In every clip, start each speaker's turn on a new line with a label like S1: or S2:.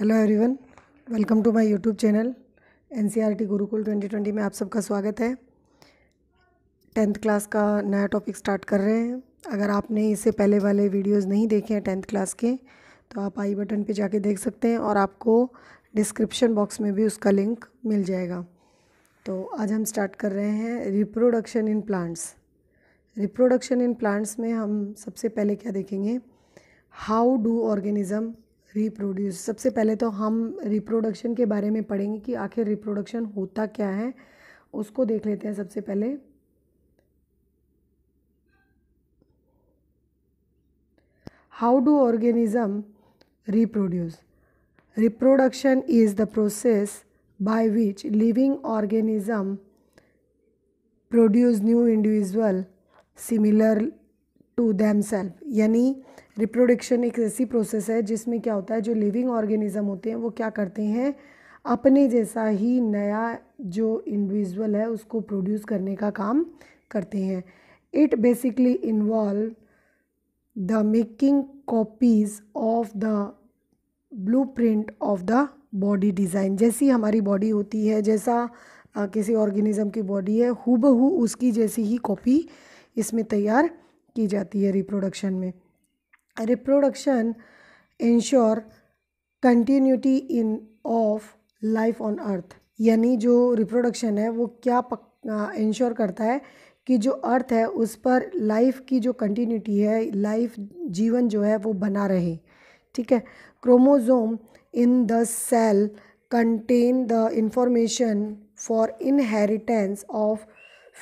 S1: hello everyone welcome to my YouTube channel NCERT Gurukul 2020 में आप सबका स्वागत है टेंथ क्लास का नया टॉपिक स्टार्ट कर रहे हैं अगर आपने इससे पहले वाले वीडियोस नहीं देखे हैं टेंथ क्लास के तो आप आई बटन पे जाके देख सकते हैं और आपको डिस्क्रिप्शन बॉक्स में भी उसका लिंक मिल जाएगा तो आज हम स्टार्ट कर रहे हैं reproduction in plants reproduction in plants में हम सबसे पहले क्या देखेंगे हाउ डू ऑर्गेनिज़म रिप्रोड्यूस सबसे पहले तो हम रिप्रोडक्शन के बारे में पढ़ेंगे कि आखिर रिप्रोडक्शन होता क्या है उसको देख लेते हैं सबसे पहले how do organism reproduce reproduction is the process by which living organism produce new individual similar to them यानी रिप्रोडक्शन एक ऐसी प्रोसेस है जिसमें क्या होता है जो लिविंग ऑर्गेनिज़म होते हैं वो क्या करते हैं अपने जैसा ही नया जो इंडिविजुअल है उसको प्रोड्यूस करने का काम करते हैं it basically involve the making copies of the blueprint of the body design जैसी हमारी बॉडी होती है जैसा आ, किसी ऑर्गेनिज़म की बॉडी है हु उसकी जैसी ही कॉपी इसमें तैयार की जाती है रिप्रोडक्शन में reproduction ensure continuity in of life on earth यानी जो रिप्रोडक्शन है वो क्या इंश्योर करता है कि जो अर्थ है उस पर लाइफ की जो कंटिन्यूटी है लाइफ जीवन जो है वो बना रहे ठीक है chromosome in the cell contain the information for inheritance of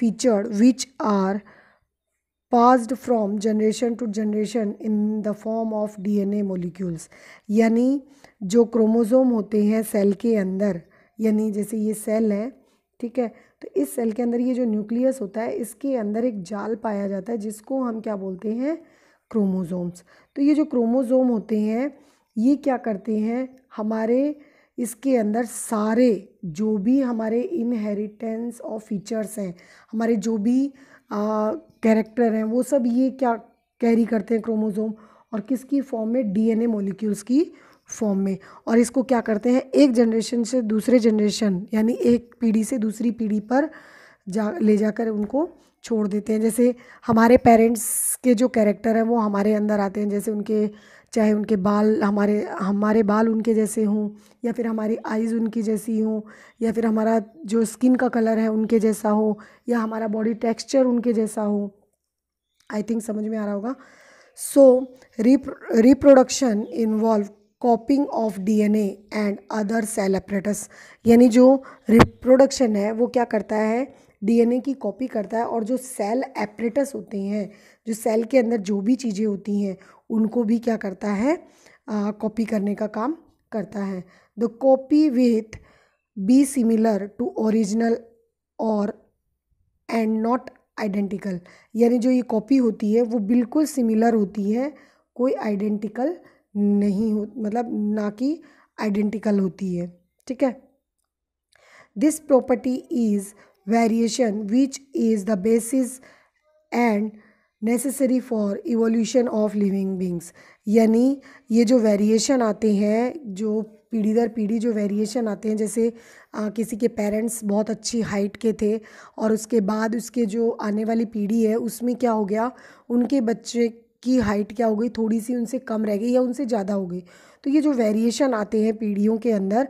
S1: feature which are passed from generation to generation in the form of DNA molecules यानी जो क्रोमोज़ोम होते हैं सेल के अंदर यानी जैसे ये सेल है ठीक है तो इस सेल के अंदर ये जो न्यूक्लियस होता है इसके अंदर एक जाल पाया जाता है जिसको हम क्या बोलते हैं क्रोमोज़ोम्स तो ये जो क्रोमोज़ोम होते हैं ये क्या करते हैं हमारे इसके अंदर सारे जो भी हमारे इनहेरिटेंस और फीचर्स हैं हमारे जो भी कैरेक्टर हैं वो सब ये क्या कैरी करते हैं क्रोमोज़ोम और किसकी फॉर्म में डीएनए मॉलिक्यूल्स की फॉर्म में और इसको क्या करते हैं एक जनरेशन से दूसरे जनरेशन यानी एक पीढ़ी से दूसरी पीढ़ी पर जा ले जाकर उनको छोड़ देते हैं जैसे हमारे पेरेंट्स के जो कैरेक्टर हैं वो हमारे अंदर आते हैं जैसे उनके चाहे उनके बाल हमारे हमारे बाल उनके जैसे हों या फिर हमारी आइज़ उनकी जैसी हों या फिर हमारा जो स्किन का कलर है उनके जैसा हो या हमारा बॉडी टेक्सचर उनके जैसा हो आई थिंक समझ में आ रहा होगा so reproduction involve copying of D N and other cell apparatus यानी जो रिप्रोडक्शन है वो क्या करता है डीएनए की कॉपी करता है और जो सेल एपरेटस होते हैं जो सेल के अंदर जो भी चीज़ें होती हैं उनको भी क्या करता है कॉपी करने का काम करता है the copy with be similar to original और एंड नॉट आइडेंटिकल यानी जो ये कॉपी होती है वो बिल्कुल सिमिलर होती है कोई आइडेंटिकल नहीं हो मतलब ना कि आइडेंटिकल होती है ठीक है this property is variation which is the basis and necessary for evolution of living beings यानी ये जो वेरिएशन आते हैं जो पीढ़ी दर पीढ़ी जो वेरिएशन आते हैं जैसे आ, किसी के पेरेंट्स बहुत अच्छी हाइट के थे और उसके बाद उसके जो आने वाली पीढ़ी है उसमें क्या हो गया उनके बच्चे की हाइट क्या हो गई थोड़ी सी उनसे कम रह गई या उनसे ज़्यादा हो गई तो ये जो वेरिएशन आते हैं पीढ़ियों के अंदर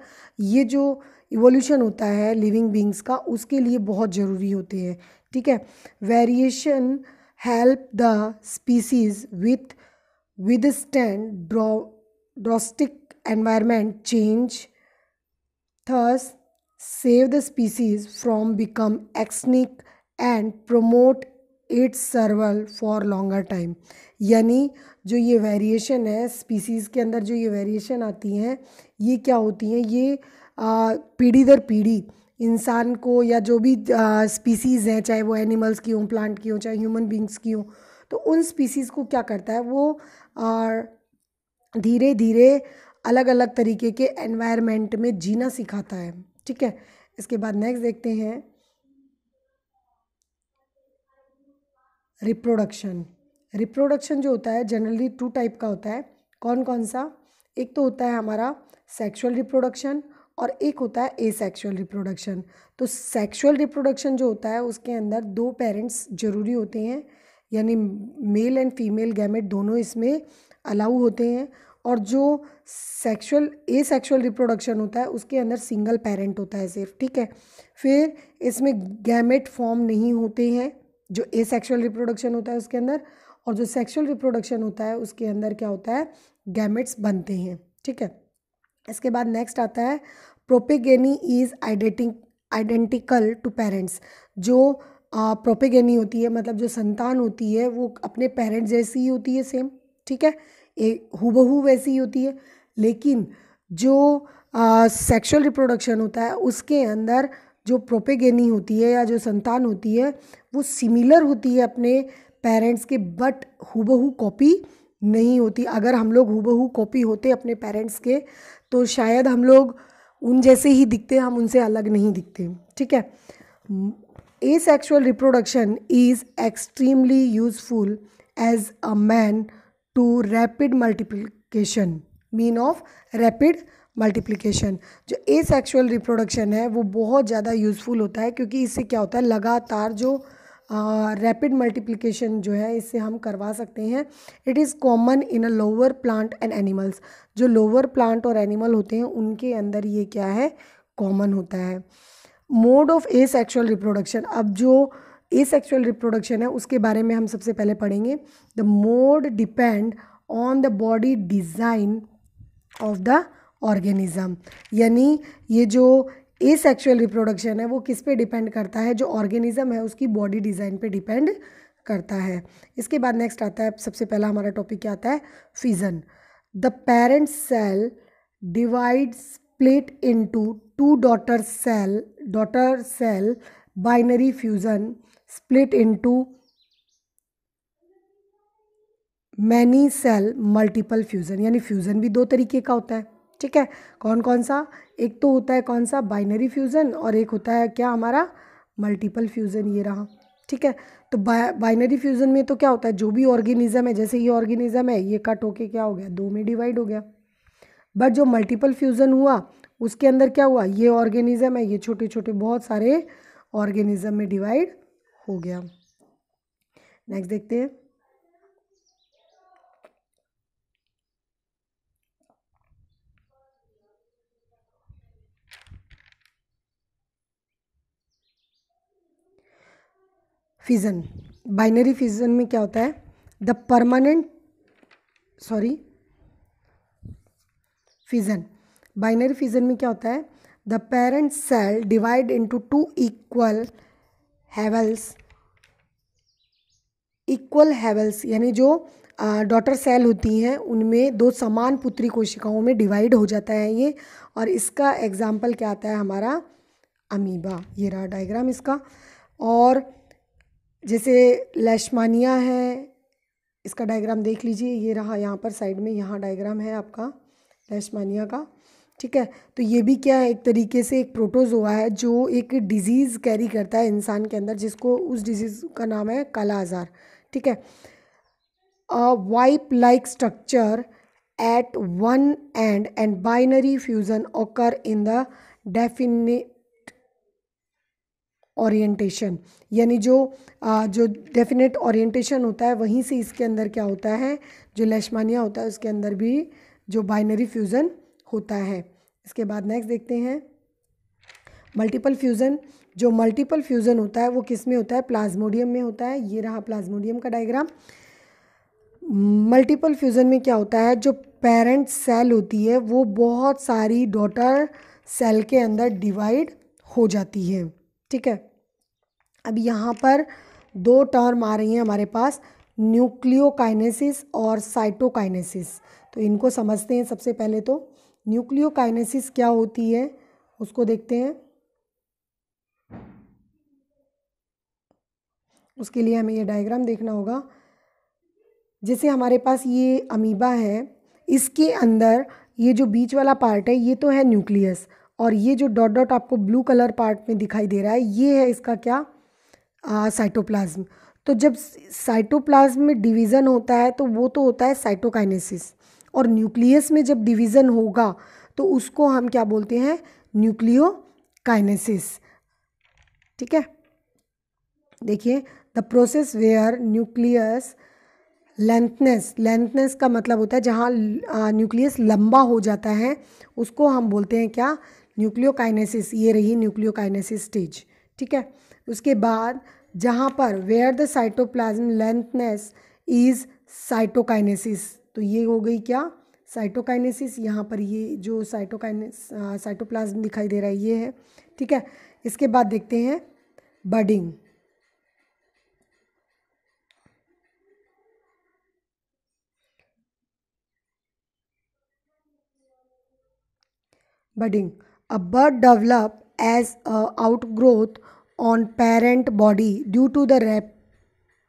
S1: ये जो इवोल्यूशन होता है लिविंग बींग्स का उसके लिए बहुत ज़रूरी होते हैं ठीक है variation help the species with withstand draw drastic change thus save the species species become extinct and promote its survival for longer time यानी जो ये वेरिएशन है स्पीसीज़ के अंदर जो ये वेरिएशन आती हैं ये क्या होती हैं ये पीढ़ी दर पीढ़ी इंसान को या जो भी स्पीसीज़ हैं चाहे वो एनिमल्स की हों प्लांट की हों चाहे ह्यूमन बींग्स की हों तो उन स्पीसीज़ को क्या करता है वो धीरे धीरे अलग अलग तरीके के एनवायरमेंट में जीना सिखाता है ठीक है इसके बाद नेक्स्ट देखते हैं रिप्रोडक्शन रिप्रोडक्शन जो होता है जनरली टू टाइप का होता है कौन कौन सा एक तो होता है हमारा सेक्सुअल रिप्रोडक्शन और एक होता है ए सेक्शुअल रिप्रोडक्शन तो सेक्शुअल रिप्रोडक्शन जो होता है उसके अंदर दो पेरेंट्स ज़रूरी होते हैं यानी मेल एंड फीमेल गैमेट दोनों इसमें अलाउ होते हैं और जो सेक्सुअल ए सेक्शुअल रिप्रोडक्शन होता है उसके अंदर सिंगल पेरेंट होता है सिर्फ ठीक है फिर इसमें गैमेट फॉर्म नहीं होते हैं जो ए सेक्शुअल रिप्रोडक्शन होता है उसके अंदर और जो सेक्सुअल रिप्रोडक्शन होता है उसके अंदर क्या होता है गैमेट्स बनते हैं ठीक है इसके बाद नेक्स्ट आता है progeny is identic identical to parents जो प्रोपेगेनी होती है मतलब जो संतान होती है वो अपने पेरेंट्स जैसी ही होती है सेम ठीक है ए हुबहू वैसी ही होती है लेकिन जो सेक्सुअल रिप्रोडक्शन होता है उसके अंदर जो प्रोपेगेनी होती है या जो संतान होती है वो सिमिलर होती है अपने पेरेंट्स के बट हुबहू कॉपी नहीं होती अगर हम लोग हूबहू कॉपी होते अपने पेरेंट्स के तो शायद हम लोग उन जैसे ही दिखते हम उनसे अलग नहीं दिखते ठीक है asexual reproduction is extremely useful as a mean to rapid multiplication mean of rapid multiplication जो ए सेक्शुअल रिप्रोडक्शन है वो बहुत ज़्यादा यूज़फुल होता है क्योंकि इससे क्या होता है लगातार जो रैपिड मल्टीप्लिकेशन जो है इससे हम करवा सकते हैं it is common in a lower plant and animals जो लोअर प्लांट और एनिमल होते हैं उनके अंदर ये क्या है कॉमन होता है mode of asexual reproduction अब जो ए सेक्शुअल रिप्रोडक्शन है उसके बारे में हम सबसे पहले पढ़ेंगे the mode depend on the body design of the organism यानी ये जो ए सेक्शुअल रिप्रोडक्शन है वो किस पे डिपेंड करता है जो ऑर्गेनिज्म है उसकी बॉडी डिज़ाइन पे डिपेंड करता है इसके बाद नेक्स्ट आता है सबसे पहला हमारा टॉपिक क्या आता है fission the parent cell divide split into daughter cell daughter cell binary fusion split to many cell multiple fusion यानी फ्यूज़न भी दो तरीके का होता है ठीक है कौन कौन सा एक तो होता है कौन सा बाइनरी फ्यूज़न और एक होता है क्या हमारा मल्टीपल फ्यूज़न ये रहा ठीक है तो बा, बाइनरी फ्यूज़न में तो क्या होता है जो भी ऑर्गेनिज्म है जैसे ये ऑर्गेनिज्म है ये कट होके क्या हो गया दो में डिवाइड हो गया बट जो मल्टीपल फ्यूज़न हुआ उसके अंदर क्या हुआ ये ऑर्गेनिज्म है ये छोटे छोटे बहुत सारे ऑर्गेनिज्म में डिवाइड हो गया नेक्स्ट देखते हैं फिज़न बाइनरी फिज़न में क्या होता है the permanent sorry fission binary fission में क्या होता है the parent cell divide into two equal halves equal halves यानी जो डॉटर सेल होती हैं उनमें दो समान पुत्री कोशिकाओं में डिवाइड हो जाता है ये और इसका एग्जाम्पल क्या आता है हमारा अमीबा ये रहा डायग्राम इसका और जैसे लैशमानिया है इसका डायग्राम देख लीजिए ये रहा यहाँ पर साइड में यहाँ डायग्राम है आपका लैशमानिया का ठीक है तो ये भी क्या है एक तरीके से एक प्रोटोजोआ है जो एक डिज़ीज़ कैरी करता है इंसान के अंदर जिसको उस डिज़ीज़ का नाम है काला आज़ार ठीक है whip like structure at one end end binary fusion occur in the defini orientation यानी जो आ, जो डेफिनेट ओरिएंटेशन होता है वहीं से इसके अंदर क्या होता है जो लेशमानिया होता है उसके अंदर भी जो बाइनरी फ्यूज़न होता है इसके बाद नेक्स्ट देखते हैं मल्टीपल फ्यूज़न जो मल्टीपल फ्यूज़न होता है वो किस में होता है प्लाज्मोडियम में होता है ये रहा प्लाज्मोडियम का डायग्राम मल्टीपल फ्यूज़न में क्या होता है जो पेरेंट सेल होती है वो बहुत सारी डॉटर सेल के अंदर डिवाइड हो जाती है ठीक है अब यहाँ पर दो टर्म आ रही हैं हमारे पास न्यूक्लियोकाइनेसिस और साइटोकाइनेसिस तो इनको समझते हैं सबसे पहले तो न्यूक्लियोकाइनेसिस क्या होती है उसको देखते हैं उसके लिए हमें ये डायग्राम देखना होगा जैसे हमारे पास ये अमीबा है इसके अंदर ये जो बीच वाला पार्ट है ये तो है न्यूक्लियस और ये जो डॉट डॉट आपको ब्लू कलर पार्ट में दिखाई दे रहा है ये है इसका क्या साइटोप्लाज्म तो जब साइटोप्लाज्म में डिवीज़न होता है तो वो तो होता है साइटोकाइनेसिस और न्यूक्लियस में जब डिवीज़न होगा तो उसको हम क्या बोलते हैं न्यूक्लियोकाइनेसिस ठीक है देखिए the process where nucleus lengthens lengthens का मतलब होता है जहाँ न्यूक्लियस लंबा हो जाता है उसको हम बोलते हैं क्या न्यूक्लियोकाइनेसिस ये रही न्यूक्लियोकाइनेसिस स्टेज ठीक है उसके बाद जहाँ पर where the cytoplasm lengthens is cytokinesis तो ये हो गई क्या साइटोकाइनेसिस यहाँ पर ये जो साइटोकाइनेस साइटोप्लाज्म दिखाई दे रहा है ये है ठीक है इसके बाद देखते हैं budding a bud develop as a outgrowth on parent body due to the rep,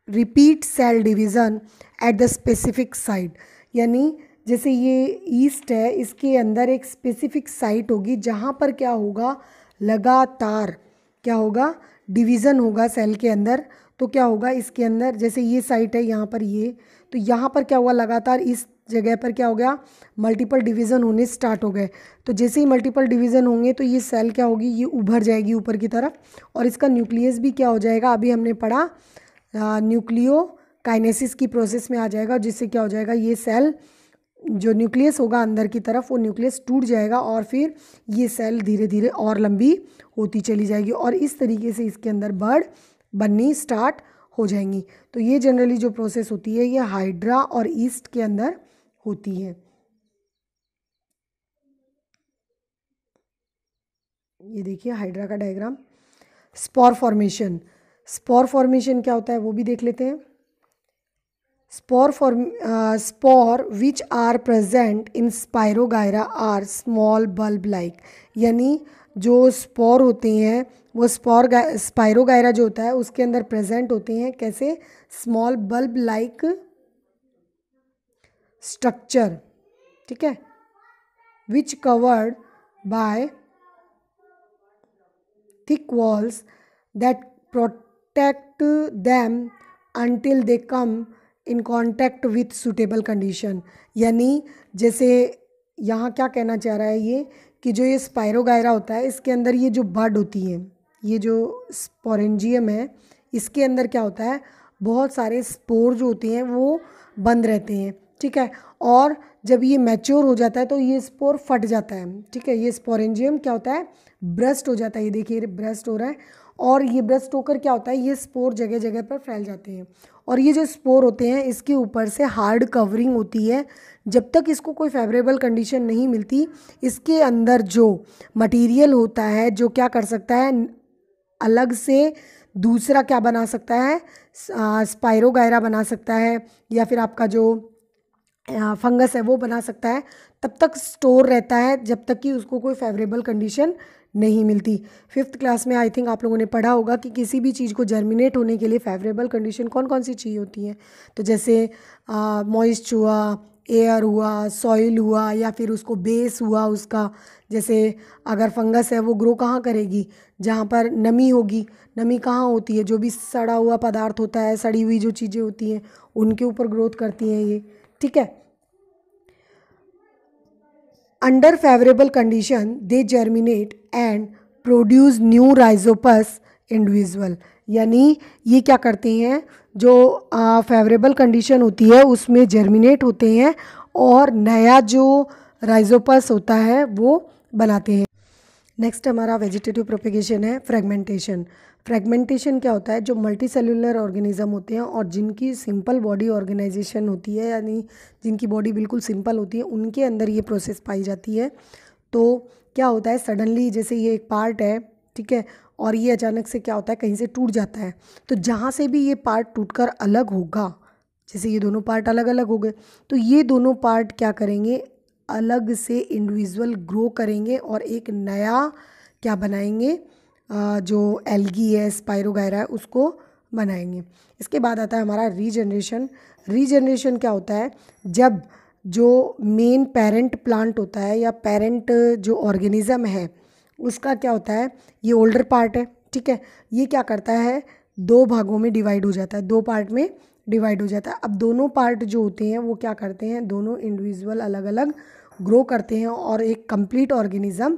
S1: repeat cell division at the specific site यानी जैसे ये ईस्ट है इसके अंदर एक स्पेसिफिक साइट होगी जहाँ पर क्या होगा लगातार क्या होगा डिवीज़न होगा सेल के अंदर तो क्या होगा इसके अंदर जैसे ये साइट है यहाँ पर ये तो यहाँ पर क्या हुआ लगातार इस जगह पर क्या हो गया मल्टीपल डिवीज़न होने स्टार्ट हो गए तो जैसे ही मल्टीपल डिवीज़न होंगे तो ये सेल क्या होगी ये उभर जाएगी ऊपर की तरफ और इसका न्यूक्लियस भी क्या हो जाएगा अभी हमने पढ़ा न्यूक्लियो काइनेसिस की प्रोसेस में आ जाएगा जिससे क्या हो जाएगा ये सेल जो न्यूक्लियस होगा अंदर की तरफ वो न्यूक्लियस टूट जाएगा और फिर ये सेल धीरे धीरे और लंबी होती चली जाएगी और इस तरीके से इसके अंदर बर्ड बननी स्टार्ट हो जाएंगी तो ये जनरली जो प्रोसेस होती है ये हाइड्रा और ईस्ट के अंदर होती है ये देखिए हाइड्रा का diagram spore formation spore formation क्या होता है वो भी देख लेते हैं spore form spore which are present in spirogyra are small bulb like यानी जो स्पॉर होते हैं वो स्पॉर स्पायरोगायरा जो होता है उसके अंदर प्रेजेंट होते हैं कैसे स्मॉल बल्ब लाइक स्ट्रक्चर ठीक है which covered by thick walls that protect them until they come in contact with suitable condition यानी जैसे यहाँ क्या कहना चाह रहा है ये कि जो ये स्पायरोगायरा होता है इसके अंदर ये जो बड होती है ये जो स्पोरेंजियम है इसके अंदर क्या होता है बहुत सारे स्पोर जो होते हैं वो बंद रहते हैं ठीक है और जब ये मैच्योर हो जाता है तो ये स्पोर फट जाता है ठीक है ये स्पोरेंजियम क्या होता है ब्रस्ट हो जाता है ये देखिए ब्रस्ट हो रहा है और ये ब्रस्ट होकर क्या होता है ये स्पोर जगह जगह पर फैल जाते हैं और ये जो स्पोर होते हैं इसके ऊपर से हार्ड कवरिंग होती है जब तक इसको कोई फेवरेबल कंडीशन नहीं मिलती इसके अंदर जो मटीरियल होता है जो क्या कर सकता है अलग से दूसरा क्या बना सकता है स्पायरोगायरा बना सकता है या फिर आपका जो फंगस है वो बना सकता है तब तक स्टोर रहता है जब तक कि उसको कोई फेवरेबल कंडीशन नहीं मिलती फिफ्थ क्लास में आई थिंक आप लोगों ने पढ़ा होगा कि किसी भी चीज़ को जर्मिनेट होने के लिए फेवरेबल कंडीशन कौन कौन सी चाहिए होती है तो जैसे मॉइस्ट हुआ एयर हुआ सॉइल हुआ या फिर उसको बेस हुआ उसका जैसे अगर फंगस है वो ग्रो कहाँ करेगी जहाँ पर नमी होगी नमी कहाँ होती है जो भी सड़ा हुआ पदार्थ होता है सड़ी हुई जो चीज़ें होती हैं उनके ऊपर ग्रोथ करती हैं ये ठीक है under favourable condition they germinate and produce new rhizopus individual यानी ये क्या करते हैं जो फेवरेबल कंडीशन होती है उसमें जर्मिनेट होते हैं और नया जो राइजोपस होता है वो बनाते हैं नेक्स्ट हमारा वेजिटेटिव प्रोपेगेशन है फ्रेगमेंटेशन फ्रेगमेंटेशन क्या होता है जो मल्टी सेलुलर ऑर्गेनिज्म होते हैं और जिनकी सिंपल बॉडी ऑर्गेनाइजेशन होती है यानी जिनकी बॉडी बिल्कुल सिंपल होती है उनके अंदर ये प्रोसेस पाई जाती है तो क्या होता है सडनली जैसे ये एक पार्ट है ठीक है और ये अचानक से क्या होता है कहीं से टूट जाता है तो जहाँ से भी ये पार्ट टूट कर अलग होगा जैसे ये दोनों पार्ट अलग अलग हो गए तो ये दोनों पार्ट क्या करेंगे अलग से इंडिविजुअल ग्रो करेंगे और एक नया क्या बनाएंगे जो एलगी है स्पायरोगायरा है उसको बनाएंगे इसके बाद आता है हमारा रीजनरेशन रीजनरेशन क्या होता है जब जो मेन पेरेंट प्लांट होता है या पेरेंट जो ऑर्गेनिज़म है उसका क्या होता है ये ओल्डर पार्ट है ठीक है ये क्या करता है दो भागों में डिवाइड हो जाता है दो पार्ट में डिवाइड हो जाता है अब दोनों पार्ट जो होते हैं वो क्या करते हैं दोनों इंडिविजुअल अलग अलग ग्रो करते हैं और एक कंप्लीट ऑर्गेनिज़म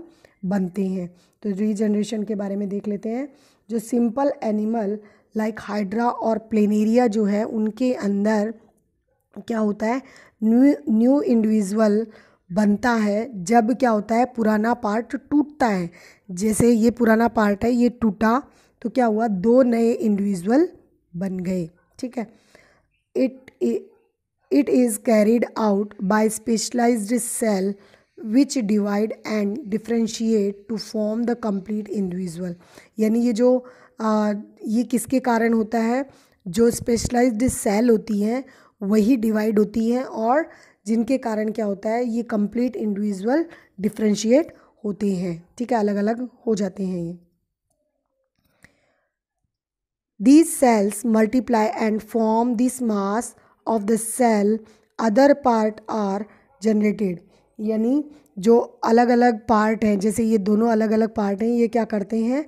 S1: बनते हैं तो रीजनरेशन के बारे में देख लेते हैं जो सिंपल एनिमल लाइक हाइड्रा और प्लेनेरिया जो है उनके अंदर क्या होता है न्यू न्यू इंडिविजुअल बनता है जब क्या होता है पुराना पार्ट टूटता है जैसे ये पुराना पार्ट है ये टूटा तो क्या हुआ दो नए इंडिविजुअल बन गए ठीक है it it is carried out by specialised cell which divide and differentiate to form the complete individual यानी ये जो आ, ये किसके कारण होता है जो स्पेशलाइज्ड सेल होती हैं वही डिवाइड होती हैं और जिनके कारण क्या होता है ये कंप्लीट इंडिविजुअल डिफ्रेंशिएट होते हैं ठीक है अलग अलग हो जाते हैं ये these cells multiply and form this mass of the cell other part are generated यानी जो अलग अलग पार्ट हैं जैसे ये दोनों अलग अलग पार्ट हैं ये क्या करते हैं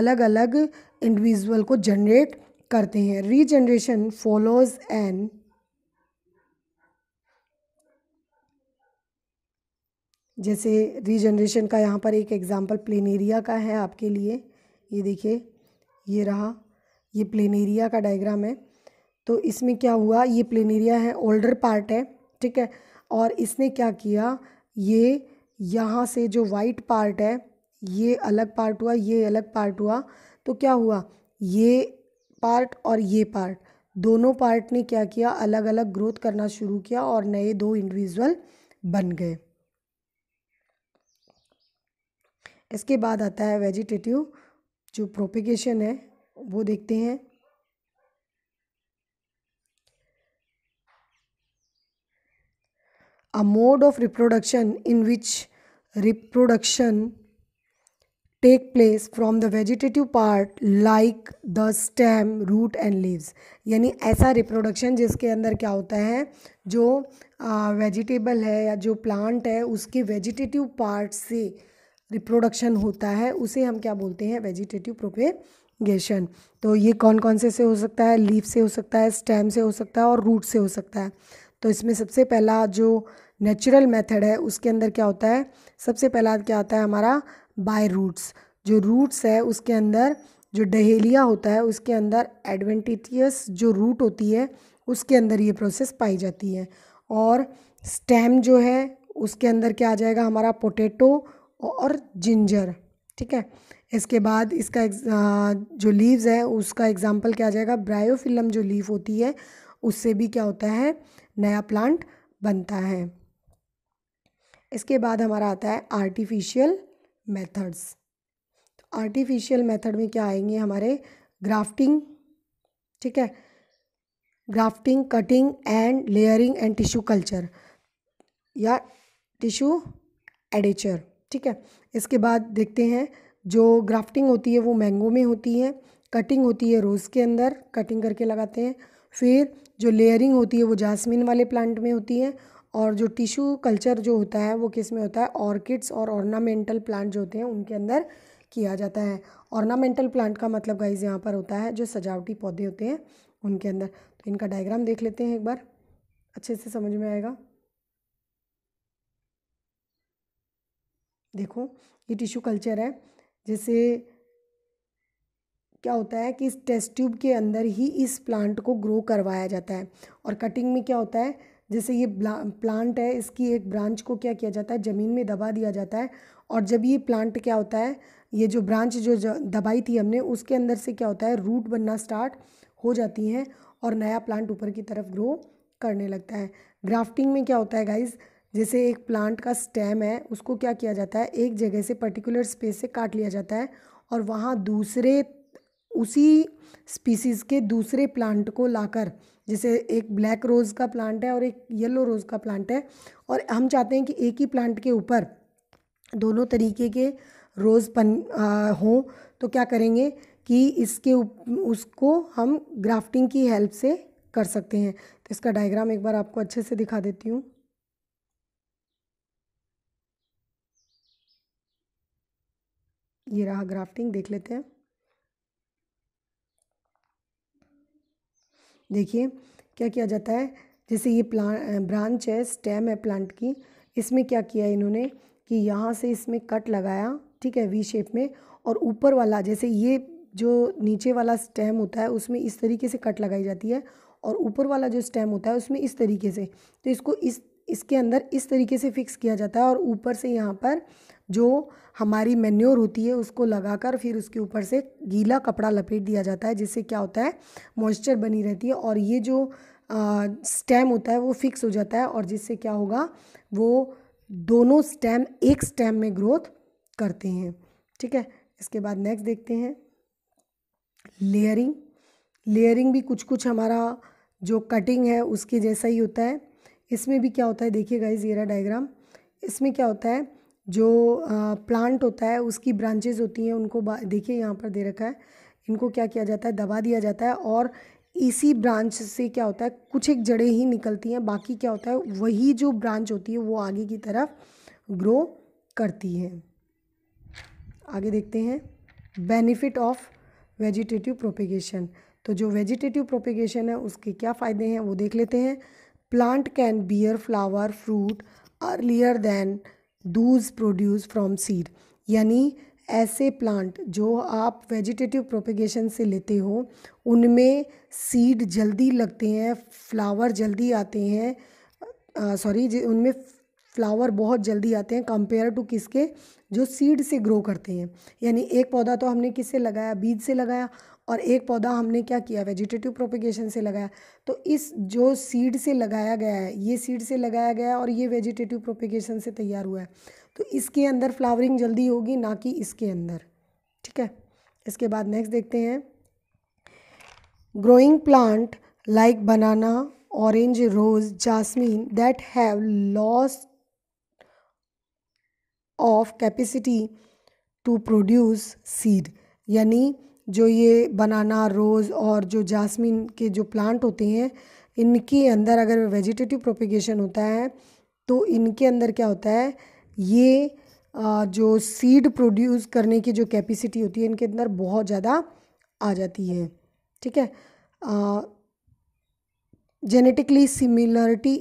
S1: अलग अलग इंडिविजुअल को जनरेट करते हैं रीजनरेशन फॉलोज एन जैसे रीजनरेशन का यहाँ पर एक एग्ज़ाम्पल प्लेन एरिया का है आपके लिए ये देखिए ये रहा ये प्लेन एरिया का डायग्राम है तो इसमें क्या हुआ ये प्लेन एरिया है ओल्डर पार्ट है ठीक है और इसने क्या किया ये यहाँ से जो वाइट पार्ट है ये अलग पार्ट हुआ ये अलग पार्ट हुआ तो क्या हुआ ये पार्ट और ये पार्ट दोनों पार्ट ने क्या किया अलग अलग ग्रोथ करना शुरू किया और नए दो इंडिविजुअल बन गए इसके बाद आता है वेजिटेटिव जो प्रोपिगेशन है वो देखते हैं a mode of reproduction in which reproduction take place from the vegetative part like the stem root and leaves यानी ऐसा reproduction जिसके अंदर क्या होता है जो vegetable है या जो plant है उसके vegetative part से reproduction होता है उसे हम क्या बोलते हैं vegetative propagation तो ये कौन कौन से से हो सकता है leaf से हो सकता है stem से हो सकता है और root से हो सकता है तो इसमें सबसे पहला जो uh, नेचुरल मेथड है उसके अंदर क्या होता है सबसे पहला क्या आता है हमारा बाय रूट्स जो रूट्स है उसके अंदर जो डहेलिया होता है उसके अंदर एडवेंटिटियस जो रूट होती है उसके अंदर ये प्रोसेस पाई जाती है और स्टेम जो है उसके अंदर क्या आ जाएगा हमारा पोटैटो और जिंजर ठीक है इसके बाद इसका जो लीव्स है उसका एग्जाम्पल क्या आ जाएगा ब्रायोफिलम जो लीफ होती है उससे भी क्या होता है नया प्लांट बनता है इसके बाद हमारा आता है आर्टिफिशियल मेथड्स तो आर्टिफिशियल मेथड में क्या आएंगे हमारे ग्राफ्टिंग ठीक है grafting cutting and layering and tissue culture या टिश्यू एडेचर ठीक है इसके बाद देखते हैं जो ग्राफ्टिंग होती है वो मैंगो में होती है कटिंग होती है रोज़ के अंदर कटिंग करके लगाते हैं फिर जो लेयरिंग होती है वो जासमिन वाले प्लांट में होती है और जो टिश्यू कल्चर जो होता है वो किस में होता है ऑर्किड्स और ऑर्नामेंटल प्लांट जो होते हैं उनके अंदर किया जाता है ऑर्नामेंटल प्लांट का मतलब गाइज यहाँ पर होता है जो सजावटी पौधे होते हैं उनके अंदर तो इनका डायग्राम देख लेते हैं एक बार अच्छे से समझ में आएगा देखो ये टिश्यू कल्चर है जैसे क्या होता है कि इस टेस्ट ट्यूब के अंदर ही इस प्लांट को ग्रो करवाया जाता है और कटिंग में क्या होता है जैसे ये प्लांट है इसकी एक ब्रांच को क्या किया जाता है ज़मीन में दबा दिया जाता है और जब ये प्लांट क्या होता है ये जो ब्रांच जो दबाई थी हमने उसके अंदर से क्या होता है रूट बनना स्टार्ट हो जाती हैं और नया प्लांट ऊपर की तरफ ग्रो करने लगता है ग्राफ्टिंग में क्या होता है गाइज़ जैसे एक प्लांट का स्टेम है उसको क्या किया जाता है एक जगह से पर्टिकुलर स्पेस से काट लिया जाता है और वहाँ दूसरे उसी स्पीसीज़ के दूसरे प्लांट को लाकर जैसे एक ब्लैक रोज़ का प्लांट है और एक येलो रोज़ का प्लांट है और हम चाहते हैं कि एक ही प्लांट के ऊपर दोनों तरीके के रोज़ पन हों तो क्या करेंगे कि इसके उसको हम ग्राफ्टिंग की हेल्प से कर सकते हैं तो इसका डायग्राम एक बार आपको अच्छे से दिखा देती हूँ ये रहा ग्राफ्टिंग देख लेते हैं देखिए क्या किया जाता है जैसे ये प्लांट ब्रांच है स्टेम है प्लांट की इसमें क्या किया इन्होंने कि यहाँ से इसमें कट लगाया ठीक है वी शेप में और ऊपर वाला जैसे ये जो नीचे वाला स्टेम होता है उसमें इस तरीके से कट लगाई जाती है और ऊपर वाला जो स्टेम होता है उसमें इस तरीके से तो इसको इस इसके अंदर इस तरीके से फिक्स किया जाता है और ऊपर से यहाँ पर जो हमारी मेन्योर होती है उसको लगाकर फिर उसके ऊपर से गीला कपड़ा लपेट दिया जाता है जिससे क्या होता है मॉइस्चर बनी रहती है और ये जो स्टेम होता है वो फिक्स हो जाता है और जिससे क्या होगा वो दोनों स्टेम एक स्टेम में ग्रोथ करते हैं ठीक है इसके बाद नेक्स्ट देखते हैं लेयरिंग लेयरिंग भी कुछ कुछ हमारा जो कटिंग है उसके जैसा ही होता है इसमें भी क्या होता है देखिए गाइज ये रहा डायग्राम इसमें क्या होता है जो प्लांट होता है उसकी ब्रांचेज होती हैं उनको देखिए यहाँ पर दे रखा है इनको क्या किया जाता है दबा दिया जाता है और इसी ब्रांच से क्या होता है कुछ एक जड़ें ही निकलती हैं बाकी क्या होता है वही जो ब्रांच होती है वो आगे की तरफ ग्रो करती है आगे देखते हैं बेनिफिट ऑफ वेजिटेटिव प्रोपिगेशन तो जो वेजिटेटिव प्रोपिगेशन है उसके क्या फ़ायदे हैं वो देख लेते हैं plant can bear flower fruit earlier than those produce from seed यानी ऐसे प्लांट जो आप वेजिटेटिव प्रोपिगेशन से लेते हो उनमें सीड जल्दी लगते हैं फ्लावर जल्दी आते हैं सॉरी उनमें फ्लावर बहुत जल्दी आते हैं कंपेयर टू किसके जो सीड से ग्रो करते हैं यानी एक पौधा तो हमने किससे लगाया बीज से लगाया और एक पौधा हमने क्या किया वेजिटेटिव प्रोपिगेशन से लगाया तो इस जो सीड से लगाया गया है ये सीड से लगाया गया है और ये वेजिटेटिव प्रोपिगेशन से तैयार हुआ है तो इसके अंदर फ्लावरिंग जल्दी होगी ना कि इसके अंदर ठीक है इसके बाद नेक्स्ट देखते हैं growing plant like banana orange rose jasmine that have lost of capacity to produce seed यानी जो ये बनाना रोज़ और जो जासमीन के जो प्लांट होते हैं इनके अंदर अगर वेजिटेटिव प्रोपिगेशन होता है तो इनके अंदर क्या होता है ये जो सीड प्रोड्यूस करने की जो कैपेसिटी होती है इनके अंदर बहुत ज़्यादा आ जाती है ठीक है genetically similarity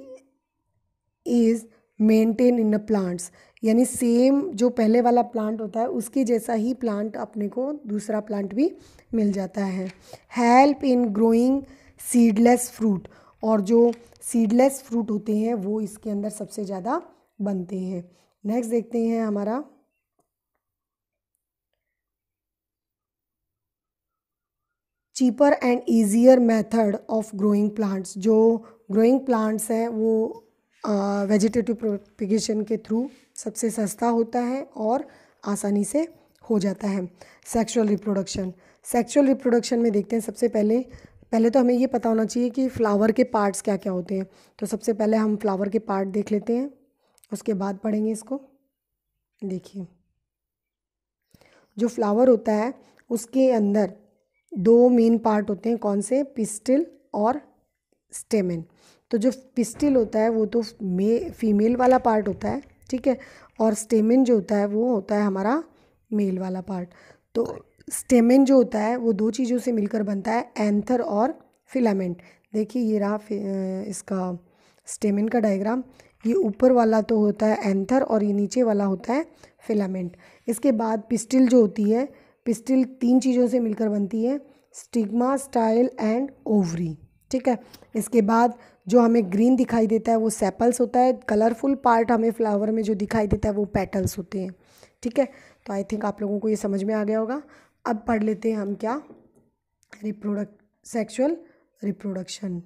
S1: is maintain in the plants यानी सेम जो पहले वाला प्लांट होता है उसके जैसा ही प्लांट अपने को दूसरा प्लांट भी मिल जाता है help in growing seedless fruit और जो सीडलेस फ्रूट होते हैं वो इसके अंदर सबसे ज़्यादा बनते हैं नेक्स्ट देखते हैं हमारा cheaper and easier method of growing plants जो ग्रोइंग प्लांट्स हैं वो वेजिटेटिव uh, प्रोपिगेशन के थ्रू सबसे सस्ता होता है और आसानी से हो जाता है सेक्सुअल रिप्रोडक्शन सेक्सुअल रिप्रोडक्शन में देखते हैं सबसे पहले पहले तो हमें ये पता होना चाहिए कि फ्लावर के पार्ट्स क्या क्या होते हैं तो सबसे पहले हम फ्लावर के पार्ट देख लेते हैं उसके बाद पढ़ेंगे इसको देखिए जो फ्लावर होता है उसके अंदर दो मेन पार्ट होते हैं कौन से पिस्टिल और स्टेमिन तो जो पिस्टिल होता है वो तो मे फीमेल वाला पार्ट होता है ठीक है और स्टेमिन जो होता है वो होता है हमारा मेल वाला पार्ट तो स्टेमिन जो होता है वो दो चीज़ों से मिलकर बनता है एंथर और फिलामेंट देखिए ये रहा इसका स्टेमिन का डायग्राम ये ऊपर वाला तो होता है एंथर और ये नीचे वाला होता है फिलामेंट इसके बाद पिस्टिल जो होती है पिस्टिल तीन चीज़ों से मिलकर बनती है स्टिग्मा स्टाइल एंड ओवरी ठीक है इसके बाद जो हमें ग्रीन दिखाई देता है वो सेपल्स होता है कलरफुल पार्ट हमें फ्लावर में जो दिखाई देता है वो पेटल्स होते हैं ठीक है तो आई थिंक आप लोगों को ये समझ में आ गया होगा अब पढ़ लेते हैं हम क्या reproduct sexual reproduction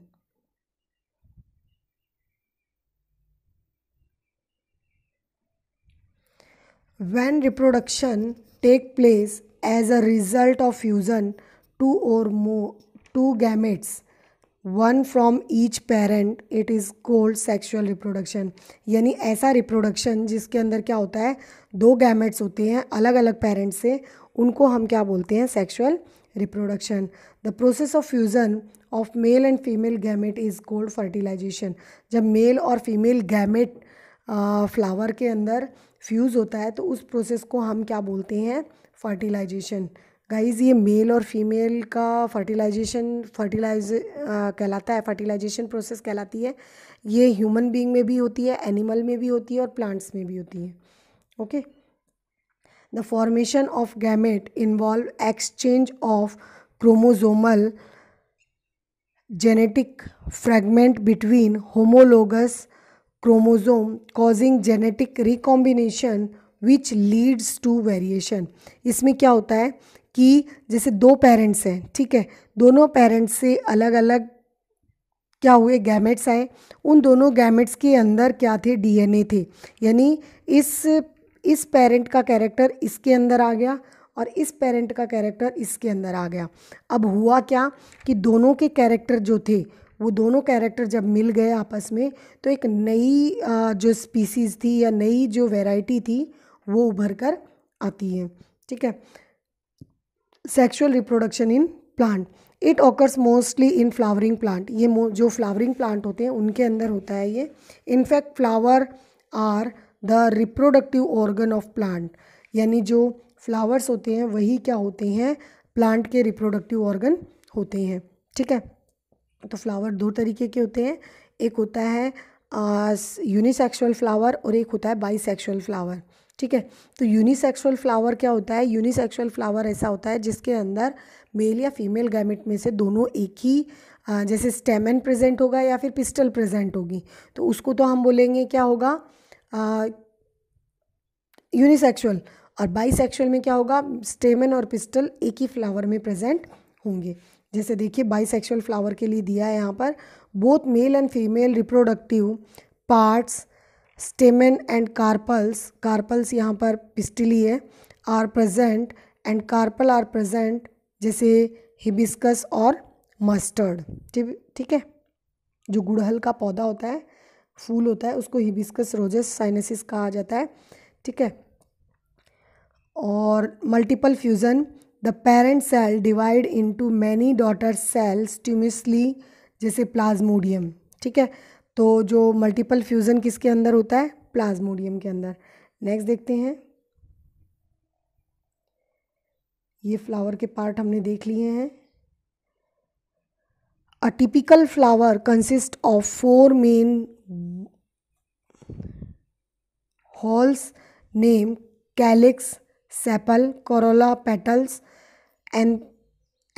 S1: when reproduction take place as a result of fusion two और मो two gametes one from each parent it is called sexual reproduction यानी ऐसा रिप्रोडक्शन जिसके अंदर क्या होता है दो गैमेट्स होते हैं अलग अलग पेरेंट्स से उनको हम क्या बोलते हैं sexual reproduction the process of fusion of male and female gamete is called fertilisation जब मेल और फीमेल गैमेट फ्लावर के अंदर फ्यूज़ होता है तो उस प्रोसेस को हम क्या बोलते हैं फर्टिलाइजेशन गाइज ये मेल और फीमेल का फर्टिलाइजेशन फर्टिलाइज कहलाता है फर्टिलाइजेशन प्रोसेस कहलाती है ये ह्यूमन बीइंग में भी होती है एनिमल में भी होती है और प्लांट्स में भी होती है okay the formation of gamete involve exchange of chromosomal genetic fragment between homologous chromosome causing genetic recombination which leads to variation इसमें क्या होता है कि जैसे दो पेरेंट्स हैं ठीक है दोनों पेरेंट्स से अलग अलग क्या हुए गैमेट्स आए उन दोनों गैमेट्स के अंदर क्या थे डीएनए थे यानी इस इस पेरेंट का कैरेक्टर इसके अंदर आ गया और इस पेरेंट का कैरेक्टर इसके अंदर आ गया अब हुआ क्या कि दोनों के कैरेक्टर जो थे वो दोनों कैरेक्टर जब मिल गए आपस में तो एक नई जो स्पीसीज़ थी या नई जो वैरायटी थी वो उभर कर आती है ठीक है sexual reproduction in plant it occurs mostly in flowering plant ये जो फ्लावरिंग प्लांट होते हैं उनके अंदर होता है ये in fact flower are the reproductive organ of plant यानी जो फ्लावर्स होते हैं वही क्या होते हैं प्लांट के रिप्रोडक्टिव ऑर्गन होते हैं ठीक है तो फ्लावर दो तरीके के होते हैं एक होता है यूनिसेक्सुअल फ्लावर और एक होता है बाईसेक्सुअल फ्लावर ठीक है तो यूनिसेक्सुअल फ्लावर क्या होता है यूनिसेक्सुअल फ्लावर ऐसा होता है जिसके अंदर मेल या फीमेल गैमेट में से दोनों एक ही जैसे स्टेमन प्रेजेंट होगा या फिर पिस्टल प्रेजेंट होगी तो उसको तो हम बोलेंगे क्या होगा यूनिसेक्सुअल और बाईसेक्सुअल में क्या होगा स्टेमन और पिस्टल एक ही फ्लावर में प्रेजेंट होंगे जैसे देखिए बाईसेक्सुअल फ्लावर के लिए दिया है यहाँ पर both male and female reproductive parts stamen and carpels carpels यहाँ पर पिस्टिली है are present and carpel are present जैसे हिबिस्कस और मस्टर्ड ठीक है जो गुड़हल का पौधा होता है फूल होता है उसको हिबिस्कस रोजेस साइनेसिस कहा जाता है ठीक है और multiple fusion the parent cell divide into many daughter cells ट्यूमिसली जैसे प्लाज्मोडियम ठीक है तो जो मल्टीपल फ्यूज़न किसके अंदर होता है प्लाज्मोडियम के अंदर नेक्स्ट देखते हैं ये फ्लावर के पार्ट हमने देख लिए हैं a typical flower consist of four main whorls name calyx sepal corolla petals and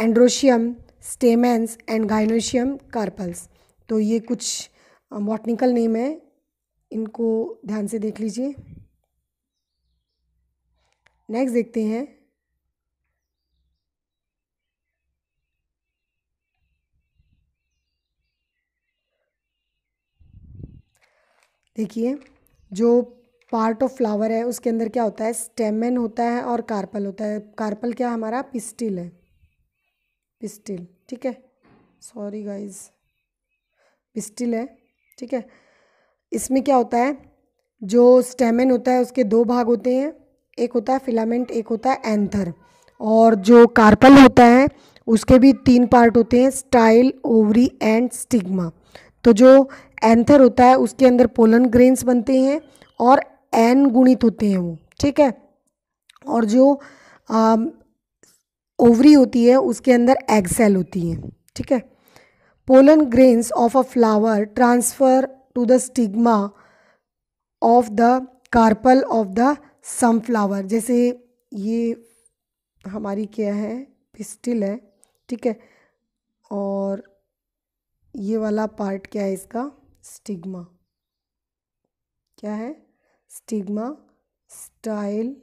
S1: androecium stamens and gynoecium carpels तो ये कुछ बॉटनिकल नेम है इनको ध्यान से देख लीजिए नेक्स्ट देखते हैं देखिए जो पार्ट ऑफ फ्लावर है उसके अंदर क्या होता है स्टेमन होता है और कार्पल होता है कार्पल क्या हमारा पिस्टिल है पिस्टिल ठीक है सॉरी गाइज पिस्टिल है ठीक है इसमें क्या होता है जो स्टेमिन होता है उसके दो भाग होते हैं एक होता है फिलामेंट एक होता है एंथर और जो कार्पल होता है उसके भी तीन पार्ट होते हैं स्टाइल ओवरी एंड स्टिग्मा तो जो एंथर होता है उसके अंदर पोलन ग्रेन्स बनते हैं और एन गुणित होते हैं वो ठीक है और जो ओवरी होती है उसके अंदर एग सेल होती है ठीक है pollen grains of a flower transfer to the stigma of the carpel of the sunflower जैसे ये हमारी क्या है पिस्टिल है ठीक है और ये वाला पार्ट क्या है इसका स्टिग्मा क्या है स्टिग्मा स्टाइल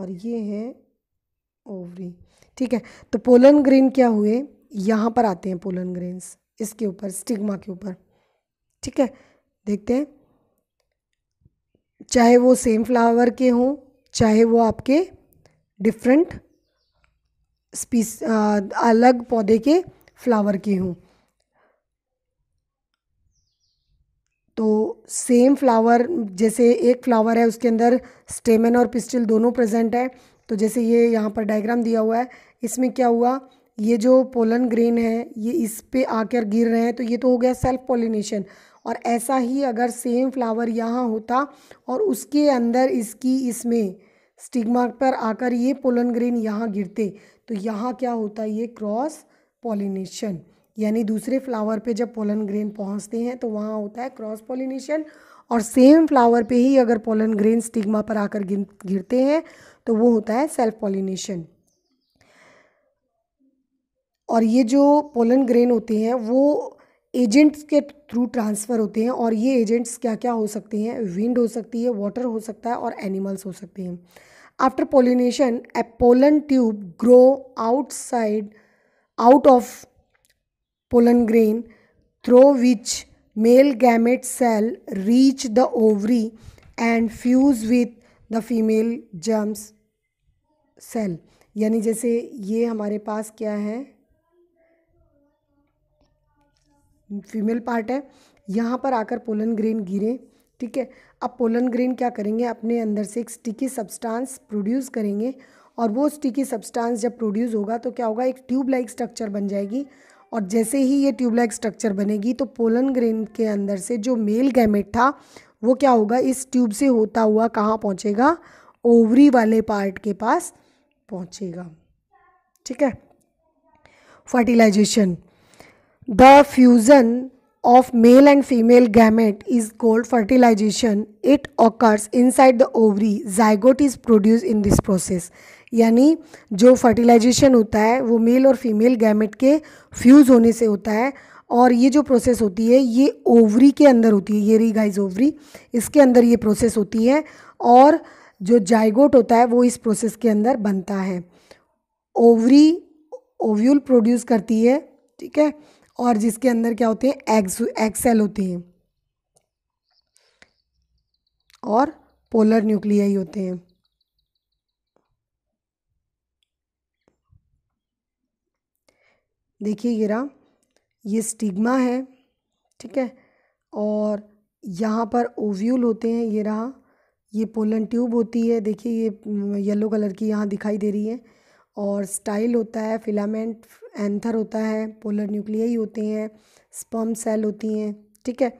S1: और ये है ओवरी ठीक है तो पोलन ग्रीन क्या हुए यहाँ पर आते हैं पोलन ग्रेन्स इसके ऊपर स्टिग्मा के ऊपर ठीक है देखते हैं चाहे वो सेम फ्लावर के हों चाहे वो आपके डिफरेंट स्पीस अलग पौधे के फ्लावर के हों तो सेम फ्लावर जैसे एक फ्लावर है उसके अंदर स्टेमन और पिस्टिल दोनों प्रेजेंट है तो जैसे ये यहाँ पर डायग्राम दिया हुआ है इसमें क्या हुआ ये जो पोलन ग्रेन है ये इस पे आकर गिर रहे हैं तो ये तो हो गया सेल्फ पोलिनेशन और ऐसा ही अगर सेम फ्लावर यहाँ होता और उसके अंदर इसकी इसमें स्टिग्मा पर आकर ये पोलन ग्रेन यहाँ गिरते तो यहाँ क्या होता ये क्रॉस पोलिनेशन यानी दूसरे फ्लावर पे जब पोलन ग्रेन पहुँचते हैं तो वहाँ होता है क्रॉस पोलिनेशन और सेम फ्लावर पे ही अगर पोलन ग्रेन स्टिग्मा पर आकर गिरते हैं तो वो होता है सेल्फ पोलिनेशन और ये जो पोलन ग्रेन होते हैं वो एजेंट्स के थ्रू ट्रांसफ़र होते हैं और ये एजेंट्स क्या क्या हो सकते हैं विंड हो सकती है वाटर हो सकता है और एनिमल्स हो सकते हैं after pollination a pollen tube grow outside out of pollen grain through which male gamete cell reach the ovary and fuse with the female germs cell यानी जैसे ये हमारे पास क्या है फीमेल पार्ट है यहाँ पर आकर पोलन ग्रेन गिरे ठीक है अब पोलन ग्रेन क्या करेंगे अपने अंदर से एक स्टिकी सब्सटेंस प्रोड्यूस करेंगे और वो स्टिकी सब्सटेंस जब प्रोड्यूस होगा तो क्या होगा एक ट्यूब लाइक स्ट्रक्चर बन जाएगी और जैसे ही ये ट्यूब लाइक स्ट्रक्चर बनेगी तो पोलन ग्रेन के अंदर से जो मेल गैमेट था वो क्या होगा इस ट्यूब से होता हुआ कहाँ पहुँचेगा ओवरी वाले पार्ट के पास पहुँचेगा ठीक है fertilisation the fusion of male and female gamete is called fertilisation it occurs inside the ovary zygote is produce in this process यानी जो फर्टिलाइजेशन होता है वो मेल और फीमेल गैमेट के फ्यूज़ होने से होता है और ये जो प्रोसेस होती है ये ओवरी के अंदर होती है ये रही गाइज ओवरी इसके अंदर ये प्रोसेस होती है और जो जाइगोट होता है वो इस प्रोसेस के अंदर बनता है ओवरी ओव्यूल प्रोड्यूस करती है ठीक है और जिसके अंदर क्या होते हैं एक्स एक्सेल होते हैं और पोलर न्यूक्लियाई होते हैं देखिए गिरा ये स्टिग्मा है ठीक है और यहाँ पर ओव्यूल होते हैं ये रहा ये पोलन ट्यूब होती है देखिए ये येलो कलर की यहाँ दिखाई दे रही है और स्टाइल होता है फिलामेंट एंथर होता है पोलर न्यूक्लियाई होते हैं स्पर्म सेल होती हैं ठीक है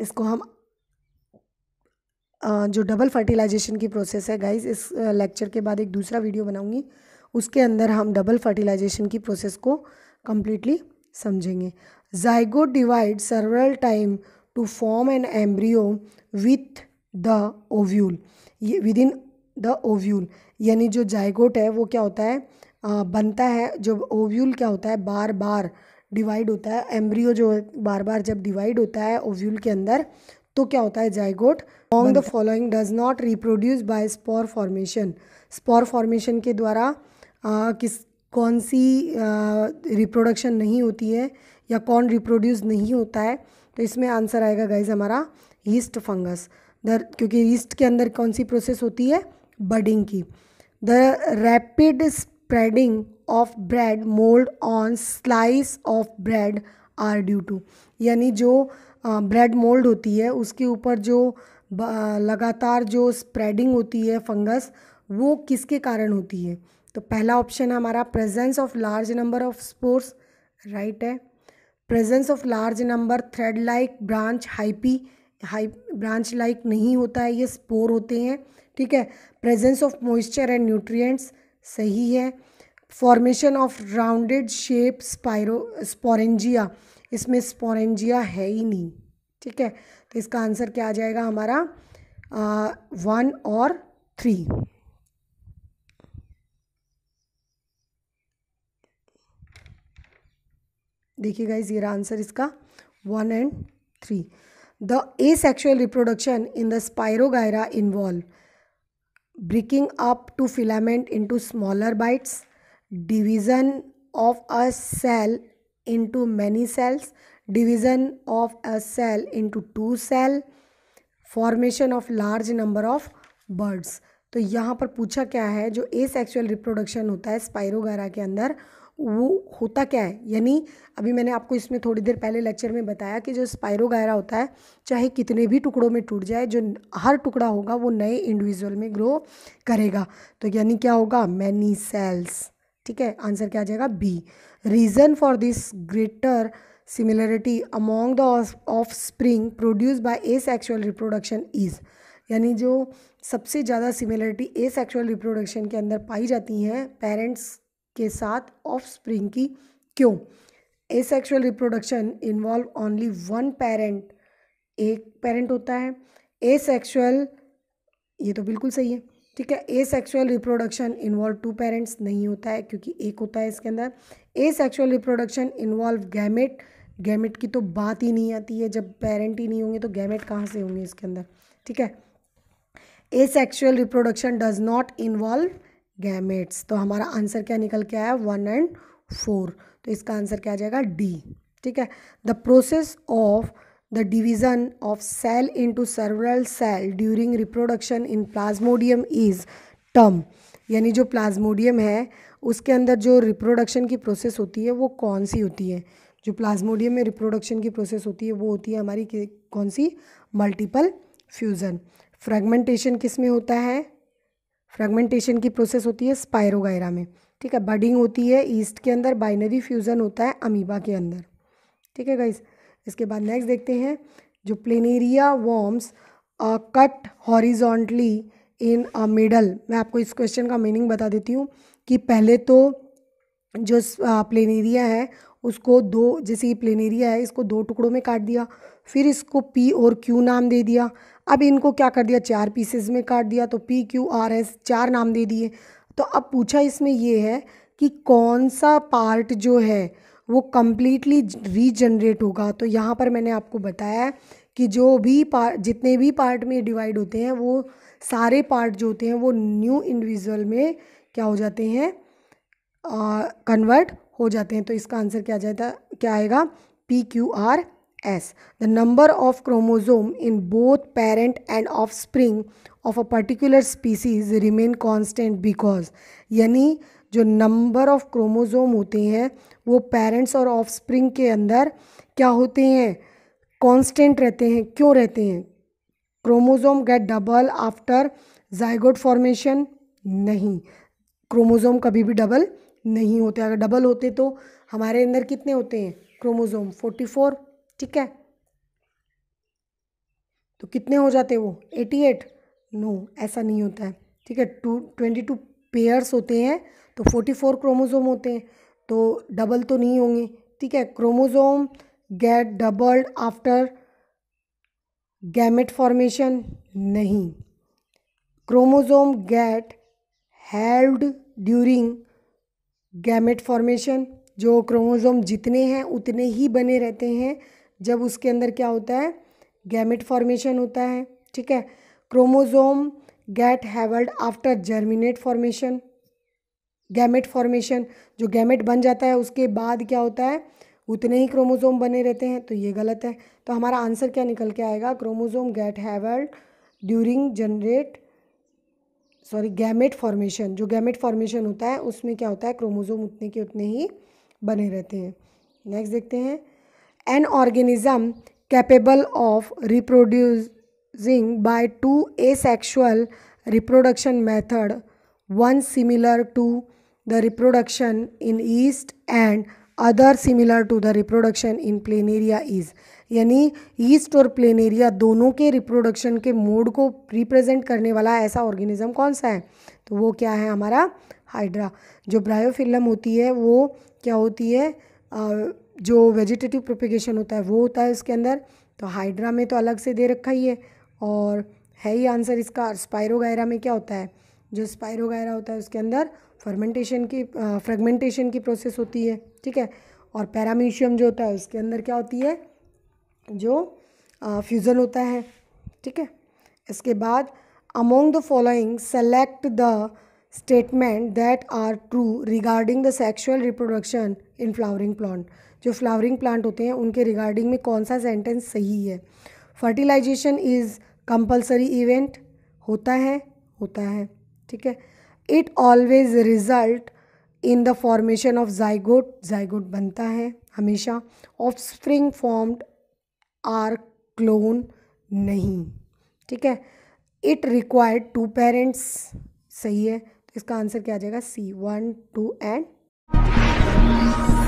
S1: इसको हम जो डबल फर्टिलाइजेशन की प्रोसेस है गाइस इस लेक्चर के बाद एक दूसरा वीडियो बनाऊंगी उसके अंदर हम डबल फर्टिलाइजेशन की प्रोसेस को कम्प्लीटली समझेंगे zygote divide several time to form an embryo with the ovule within the ovule यानी जो जाइगोट है वो क्या होता है बनता है जब ओव्यूल क्या होता है बार बार डिवाइड होता है एम्ब्रियो जो बार बार जब डिवाइड होता है ओव्यूल के अंदर तो क्या होता है zygote on the following does not reproduce by spore formation spore formation के द्वारा आ, किस कौन सी रिप्रोडक्शन नहीं होती है या कौन रिप्रोड्यूस नहीं होता है तो इसमें आंसर आएगा गाइज हमारा ईस्ट फंगस दर क्योंकि ईस्ट के अंदर कौन सी प्रोसेस होती है बडिंग की the rapid spreading of bread mould on slice of bread are due to यानी जो ब्रेड मोल्ड होती है उसके ऊपर जो लगातार जो स्प्रेडिंग होती है फंगस वो किसके कारण होती है तो पहला ऑप्शन है हमारा presence of large number of spores right है presence of large number thread like branch hyphae हाई ब्रांच लाइक नहीं होता है ये स्पोर होते हैं ठीक है presence of moisture and nutrients सही है फॉर्मेशन ऑफ राउंडेड शेप स्पायरो स्पोरेंजिया इसमें स्पोरेंजिया है ही नहीं ठीक है तो इसका आंसर क्या आ जाएगा हमारा वन और थ्री देखिए गाइज ये आंसर इसका one and three the asexual reproduction in the Spirogyra involve breaking up to filament into smaller bites division of a cell into many cells division of a cell into two cell formation of large number of buds तो यहाँ पर पूछा क्या है जो ए sexual reproduction होता है spirogyra के अंदर वो होता क्या है यानी अभी मैंने आपको इसमें थोड़ी देर पहले लेक्चर में बताया कि जो स्पायरो गायरा होता है चाहे कितने भी टुकड़ों में टूट जाए जो हर टुकड़ा होगा वो नए इंडिविजुअल में ग्रो करेगा तो यानी क्या होगा मैनी सेल्स ठीक है आंसर क्या आ जाएगा B reason for this greater similarity among the offspring produce by asexual reproduction is यानी जो सबसे ज़्यादा सिमिलरिटी ए सेक्शुअल रिप्रोडक्शन के अंदर पाई जाती हैं पेरेंट्स के साथ ऑफ स्प्रिंग की क्यों asexual reproduction involve only one parent एक पेरेंट होता है ए सेक्शुअल ये तो बिल्कुल सही है ठीक है asexual reproduction involve two parents नहीं होता है क्योंकि एक होता है इसके अंदर asexual reproduction involve gamete gamete की तो बात ही नहीं आती है जब पेरेंट ही नहीं होंगे तो गैमेट कहाँ से होंगे इसके अंदर ठीक है asexual reproduction does not involve gametes तो हमारा आंसर क्या निकल के आया वन एंड फोर तो इसका आंसर क्या आ जाएगा डी ठीक है the process of the division of cell into several cell during reproduction in Plasmodium is term यानी जो प्लाज्मोडियम है उसके अंदर जो रिप्रोडक्शन की प्रोसेस होती है वो कौन सी होती है जो प्लाज्मोडियम में रिप्रोडक्शन की प्रोसेस होती है वो होती है हमारी कौन सी मल्टीपल फ्यूज़न फ्रेगमेंटेशन किस में होता है फ्रेगमेंटेशन की प्रोसेस होती है स्पायरोगायरा में ठीक है बडिंग होती है ईस्ट के अंदर बाइनरी फ्यूज़न होता है अमीबा के अंदर ठीक है गाइस इसके बाद नेक्स्ट देखते हैं जो planaria worms cut horizontally in a middle मैं आपको इस क्वेश्चन का मीनिंग बता देती हूँ कि पहले तो जो प्लेनेरिया है उसको दो जैसे ये प्लेनेरिया है इसको दो टुकड़ों में काट दिया फिर इसको पी और क्यू नाम दे दिया अब इनको क्या कर दिया चार पीसेस में काट दिया तो पी क्यू आर एस चार नाम दे दिए तो अब पूछा इसमें ये है कि कौन सा पार्ट जो है वो कम्प्लीटली रीजनरेट होगा तो यहाँ पर मैंने आपको बताया कि जो भी पार्ट जितने भी पार्ट में डिवाइड होते हैं वो सारे पार्ट जो होते हैं वो न्यू इंडिविजुअल में क्या हो जाते हैं कन्वर्ट हो जाते हैं तो इसका आंसर क्या जाता क्या आएगा P Q R S the number of chromosome in both parent and offspring of a particular species remain constant because यानी जो नंबर ऑफ क्रोमोज़ोम होते हैं वो पेरेंट्स और ऑफ स्प्रिंग के अंदर क्या होते हैं कॉन्स्टेंट रहते हैं क्यों रहते हैं chromosome get double after zygote formation नहीं क्रोमोज़ोम कभी भी डबल नहीं होते अगर डबल होते तो हमारे अंदर कितने होते हैं क्रोमोज़ोम फोर्टी फोर ठीक है तो कितने हो जाते वो एटी एट नो ऐसा नहीं होता है ठीक है टू ट्वेंटी टू पेयर्स होते हैं तो फोर्टी फोर क्रोमोज़ोम होते हैं तो डबल तो नहीं होंगे ठीक है chromosome get doubled after gamete formation नहीं chromosome get halved during gamete formation जो क्रोमोज़ोम जितने हैं उतने ही बने रहते हैं जब उसके अंदर क्या होता है गैमेट फॉर्मेशन होता है ठीक है chromosome get halved after germinate formation gamete formation जो गैमेट बन जाता है उसके बाद क्या होता है उतने ही क्रोमोजोम बने रहते हैं तो ये गलत है तो हमारा आंसर क्या निकल के आएगा chromosome get halved during generate sorry gamete formation जो गैमेट फॉर्मेशन होता है उसमें क्या होता है क्रोमोजोम उतने के उतने ही बने रहते हैं नेक्स्ट देखते हैं an organism capable of reproducing by two asexual reproduction method one similar to the reproduction in yeast and other similar to the reproduction in planaria is यानी ईस्ट और प्लेन एरिया दोनों के reproduction के mode को represent करने वाला ऐसा organism कौन सा है तो वो क्या है हमारा हाइड्रा जो ब्रायोफिल्म होती है वो क्या होती है जो वेजिटेटिव प्रोपिगेशन होता है वो होता है इसके अंदर तो हाइड्रा में तो अलग से दे रखा ही है और है ही आंसर इसका स्पायरोगायरा में क्या होता है जो स्पायरोगायरा होता है उसके अंदर फर्मेंटेशन की फ्रेगमेंटेशन की प्रोसेस होती है ठीक है और पैरामीशियम जो होता है उसके अंदर क्या होती है जो फ्यूज़न होता है ठीक है इसके बाद among the following select the statement that are true regarding the sexual reproduction in flowering plant जो फ्लावरिंग प्लांट होते हैं उनके रिगार्डिंग में कौन सा सेंटेंस सही है फर्टिलाइजेशन इज़ कंपलसरी इवेंट होता है होता है ठीक है it always result in the formation of zygote zygote बनता है हमेशा offspring formed are clone नहीं ठीक है इट रिक्वायर्ड टू पेरेंट्स सही है तो इसका आंसर क्या आ जाएगा सी वन टू एंड